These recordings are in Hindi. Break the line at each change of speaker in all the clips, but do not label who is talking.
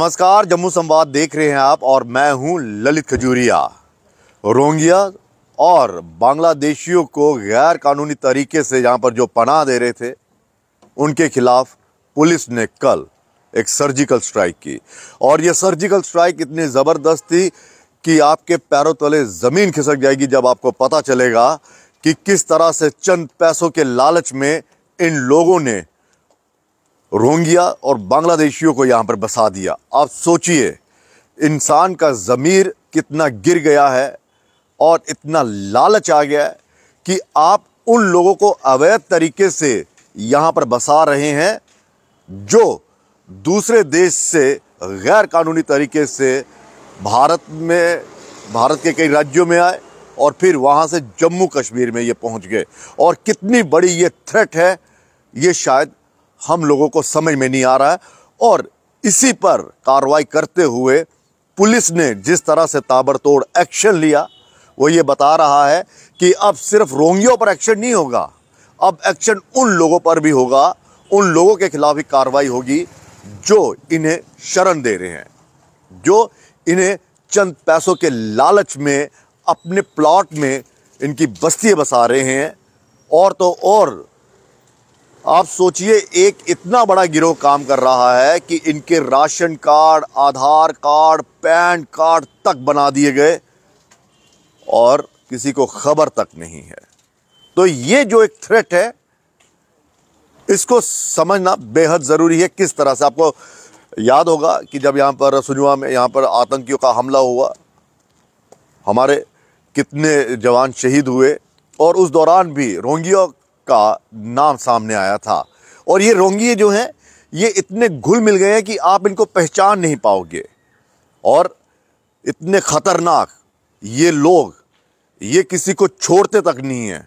नमस्कार जम्मू संवाद देख रहे हैं आप और मैं हूं ललित खजूरिया रोंगिया और बांग्लादेशियों को गैर कानूनी तरीके से यहां पर जो पनाह दे रहे थे उनके खिलाफ पुलिस ने कल एक सर्जिकल स्ट्राइक की और यह सर्जिकल स्ट्राइक इतनी ज़बरदस्त थी कि आपके पैरों तले ज़मीन खिसक जाएगी जब आपको पता चलेगा कि किस तरह से चंद पैसों के लालच में इन लोगों ने रोंगिया और बांग्लादेशियों को यहाँ पर बसा दिया आप सोचिए इंसान का ज़मीर कितना गिर गया है और इतना लालच आ गया है कि आप उन लोगों को अवैध तरीके से यहाँ पर बसा रहे हैं जो दूसरे देश से गैर कानूनी तरीके से भारत में भारत के कई राज्यों में आए और फिर वहाँ से जम्मू कश्मीर में ये पहुँच गए और कितनी बड़ी ये थ्रेट है ये शायद हम लोगों को समझ में नहीं आ रहा है और इसी पर कार्रवाई करते हुए पुलिस ने जिस तरह से ताबड़तोड़ एक्शन लिया वो ये बता रहा है कि अब सिर्फ रोंगियों पर एक्शन नहीं होगा अब एक्शन उन लोगों पर भी होगा उन लोगों के खिलाफ ही कार्रवाई होगी जो इन्हें शरण दे रहे हैं जो इन्हें चंद पैसों के लालच में अपने प्लॉट में इनकी बस्तियाँ बसा रहे हैं और तो और आप सोचिए एक इतना बड़ा गिरोह काम कर रहा है कि इनके ration card Aadhaar card PAN card तक बना दिए गए और किसी को खबर तक नहीं है तो ये जो एक थ्रेट है इसको समझना बेहद ज़रूरी है किस तरह से आपको याद होगा कि जब यहां पर सुनवा में यहां पर आतंकियों का हमला हुआ हमारे कितने जवान शहीद हुए और उस दौरान भी रोहिंग्या का नाम सामने आया था और ये रोंगिए जो हैं ये इतने घुल मिल गए हैं कि आप इनको पहचान नहीं पाओगे और इतने ख़तरनाक ये लोग ये किसी को छोड़ते तक नहीं हैं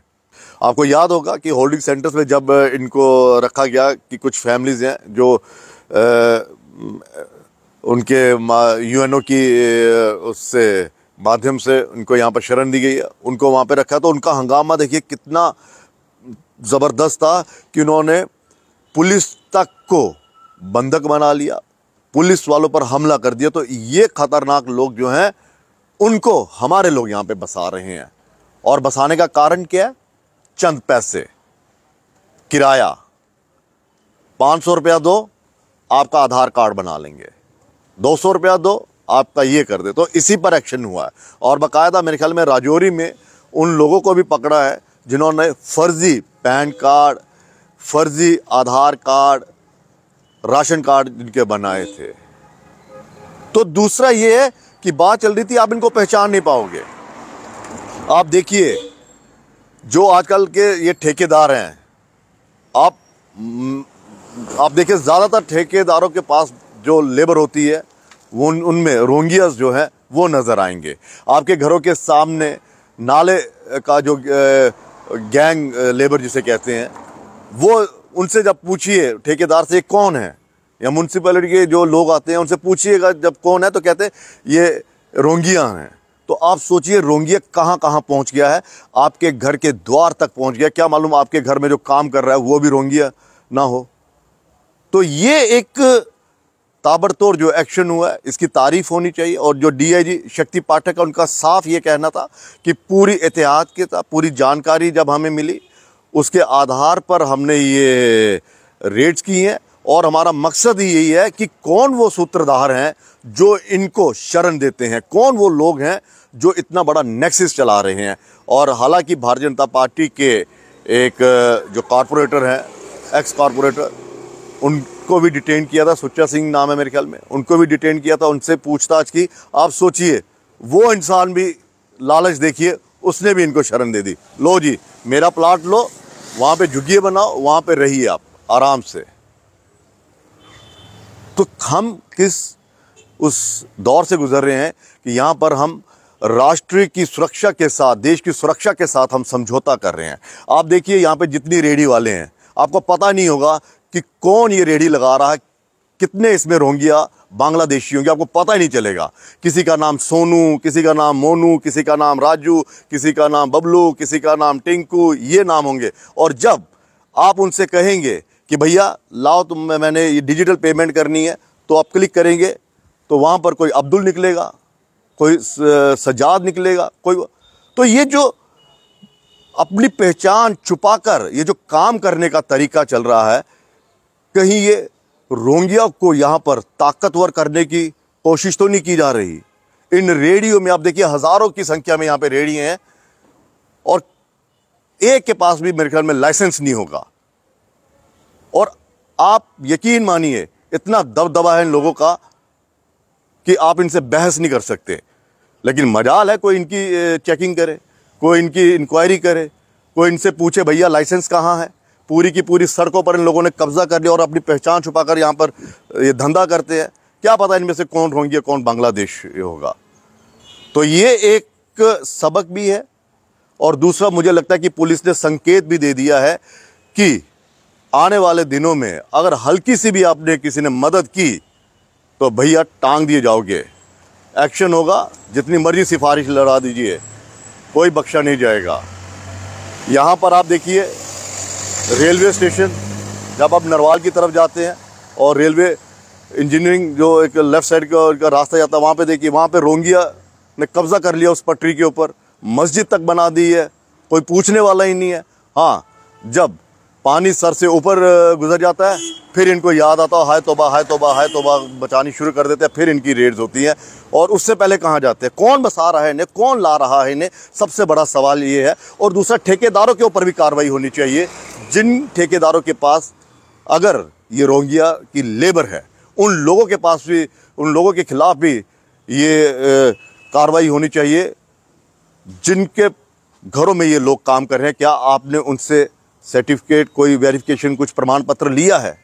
आपको याद होगा कि होल्डिंग सेंटर्स में जब इनको रखा गया कि कुछ फैमिलीज़ हैं जो आ, उनके यूएनओ की उससे माध्यम से उनको यहाँ पर शरण दी गई है उनको वहाँ पर रखा तो उनका हंगामा देखिए कितना ज़बरदस्त था कि उन्होंने पुलिस तक को बंधक बना लिया पुलिस वालों पर हमला कर दिया तो ये ख़तरनाक लोग जो हैं उनको हमारे लोग यहाँ पे बसा रहे हैं और बसाने का कारण क्या है चंद पैसे किराया पाँच सौ रुपया दो आपका आधार कार्ड बना लेंगे दो सौ रुपया दो आपका ये कर दे तो इसी पर एक्शन हुआ है और बाकायदा मेरे ख्याल में राजौरी में उन लोगों को भी पकड़ा है जिन्होंने फर्जी पैन कार्ड फर्जी आधार कार्ड राशन कार्ड जिनके बनाए थे तो दूसरा ये है कि बात चल रही थी आप इनको पहचान नहीं पाओगे आप देखिए जो आजकल के ये ठेकेदार हैं आप हम्म, आप देखिए ज़्यादातर ठेकेदारों के पास जो लेबर होती है वो उन उनमें रोंगियास जो है वो नज़र आएंगे आपके घरों के सामने नाले का जो गैंग लेबर जिसे कहते हैं वो उनसे जब पूछिए ठेकेदार से कौन है या म्यूनसिपैलिटी के जो लोग आते हैं उनसे पूछिएगा जब कौन है तो कहते हैं ये रोंगिया हैं तो आप सोचिए रोंगिया कहाँ कहाँ पहुँच गया है आपके घर के द्वार तक पहुँच गया क्या मालूम आपके घर में जो काम कर रहा है वो भी रोंगिया ना हो तो ये एक ताबड़तोड़ जो एक्शन हुआ है इसकी तारीफ होनी चाहिए और जो डीआईजी शक्ति पाठक है उनका साफ ये कहना था कि पूरी एहतियात के था पूरी जानकारी जब हमें मिली उसके आधार पर हमने ये रेड्स की हैं और हमारा मकसद ही यही है कि कौन वो सूत्रधार हैं जो इनको शरण देते हैं कौन वो लोग हैं जो इतना बड़ा नेक्सिस चला रहे हैं और हालांकि भारतीय जनता पार्टी के एक जो कॉरपोरेटर हैं एक्स कॉरपोरेटर उन को भी डिटेन किया था सुच्चा सिंह नाम है मेरे ख्याल में उनको भी डिटेन किया था उनसे पूछताछ की आप सोचिए वो इंसान भी लालच देखिए उसने भी इनको शरण दे दी लो जी मेरा प्लाट लो वहाँ पे झुगिए बनाओ वहाँ पे रहिए आप आराम से तो हम किस उस दौर से गुजर रहे हैं कि यहाँ पर हम राष्ट्र की सुरक्षा के साथ देश की सुरक्षा के साथ हम समझौता कर रहे हैं आप देखिए यहाँ पे जितनी रेडी वाले हैं आपको पता नहीं होगा कि कौन ये रेडी लगा रहा है कितने इसमें रोंगिया बांग्लादेशी होंगे आपको पता ही नहीं चलेगा किसी का नाम सोनू किसी का नाम मोनू किसी का नाम राजू किसी का नाम बबलू किसी का नाम टिंकू ये नाम होंगे और जब आप उनसे कहेंगे कि भैया लाओ तुम मैंने ये डिजिटल पेमेंट करनी है तो आप क्लिक करेंगे तो वहाँ पर कोई अब्दुल निकलेगा कोई सजाद निकलेगा कोई तो ये जो अपनी पहचान छुपाकर ये जो काम करने का तरीका चल रहा है कहीं ये रोंगिया को यहाँ पर ताकतवर करने की कोशिश तो नहीं की जा रही इन रेडियो में आप देखिए हज़ारों की संख्या में यहाँ पे रेडियो हैं और एक के पास भी मेरे ख्याल में लाइसेंस नहीं होगा और आप यकीन मानिए इतना दबदबा है इन लोगों का कि आप इनसे बहस नहीं कर सकते लेकिन मजाल है कोई इनकी चेकिंग करे कोई इनकी इंक्वायरी करे कोई इनसे पूछे भैया लाइसेंस कहाँ है पूरी की पूरी सड़कों पर इन लोगों ने कब्जा कर लिया और अपनी पहचान छुपाकर यहाँ पर ये धंधा करते हैं क्या पता इनमें से कौन रोहिंग्या कौन बांग्लादेश होगा तो ये एक सबक भी है और दूसरा मुझे लगता है कि पुलिस ने संकेत भी दे दिया है कि आने वाले दिनों में अगर हल्की सी भी आपने किसी ने मदद की तो भैया टांग दिए जाओगे एक्शन होगा जितनी मर्जी सिफारिश लड़ा दीजिए कोई बख्शा नहीं जाएगा यहाँ पर आप देखिए रेलवे स्टेशन जब आप नरवाल की तरफ जाते हैं और रेलवे इंजीनियरिंग जो एक लेफ़्ट साइड का उनका रास्ता जाता है वहाँ पे देखिए वहाँ पे रोंगिया ने कब्ज़ा कर लिया उस पटरी के ऊपर मस्जिद तक बना दी है कोई पूछने वाला ही नहीं है हाँ जब पानी सर से ऊपर गुजर जाता है फिर इनको याद आता है हाय तोबा हाय तोबा हाय तोबा बचानी शुरू कर देते हैं फिर इनकी रेड्स होती हैं और उससे पहले कहाँ जाते हैं कौन बसा रहा है इन्हें कौन ला रहा है इन्हें सबसे बड़ा सवाल ये है और दूसरा ठेकेदारों के ऊपर भी कार्रवाई होनी चाहिए जिन ठेकेदारों के पास अगर ये रोहिंग्या की लेबर है उन लोगों के पास भी उन लोगों के खिलाफ भी ये कार्रवाई होनी चाहिए जिनके घरों में ये लोग काम कर रहे हैं क्या आपने उनसे सर्टिफिकेट कोई वेरिफिकेशन कुछ प्रमाण पत्र लिया है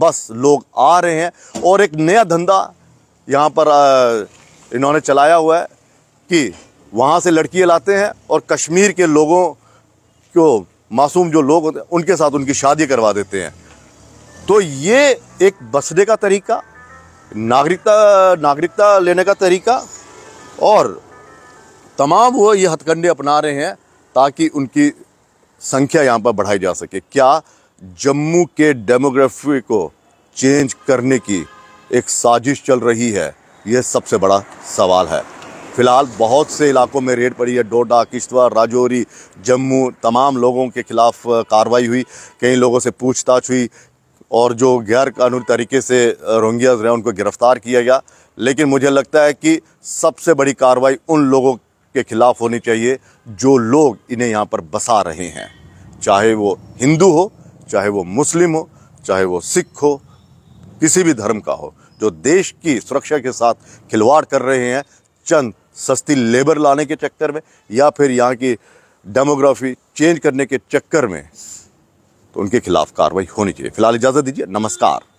बस लोग आ रहे हैं और एक नया धंधा यहाँ पर इन्होंने चलाया हुआ है कि वहाँ से लड़कियाँ लाते हैं और कश्मीर के लोगों को मासूम जो लोग होते हैं उनके साथ उनकी शादी करवा देते हैं तो ये एक बसने का तरीका नागरिकता नागरिकता लेने का तरीका और तमाम वो ये हथकंडे अपना रहे हैं ताकि उनकी संख्या यहाँ पर बढ़ाई जा सके क्या जम्मू के डेमोग्राफी को चेंज करने की एक साजिश चल रही है यह सबसे बड़ा सवाल है फिलहाल बहुत से इलाकों में रेड पड़ी है डोडा किश्तवाड़ राजौरी जम्मू तमाम लोगों के खिलाफ कार्रवाई हुई कई लोगों से पूछताछ हुई और जो गैर कानूनी तरीके से रोहिंग्याज रहे उनको गिरफ़्तार किया गया लेकिन मुझे लगता है कि सबसे बड़ी कार्रवाई उन लोगों के ख़िलाफ़ होनी चाहिए जो लोग इन्हें यहाँ पर बसा रहे हैं चाहे वो हिंदू हो चाहे वो मुस्लिम हो चाहे वो सिख हो किसी भी धर्म का हो जो देश की सुरक्षा के साथ खिलवाड़ कर रहे हैं चंद सस्ती लेबर लाने के चक्कर में या फिर यहाँ की डेमोग्राफी चेंज करने के चक्कर में तो उनके खिलाफ कार्रवाई होनी चाहिए फिलहाल इजाज़त दीजिए नमस्कार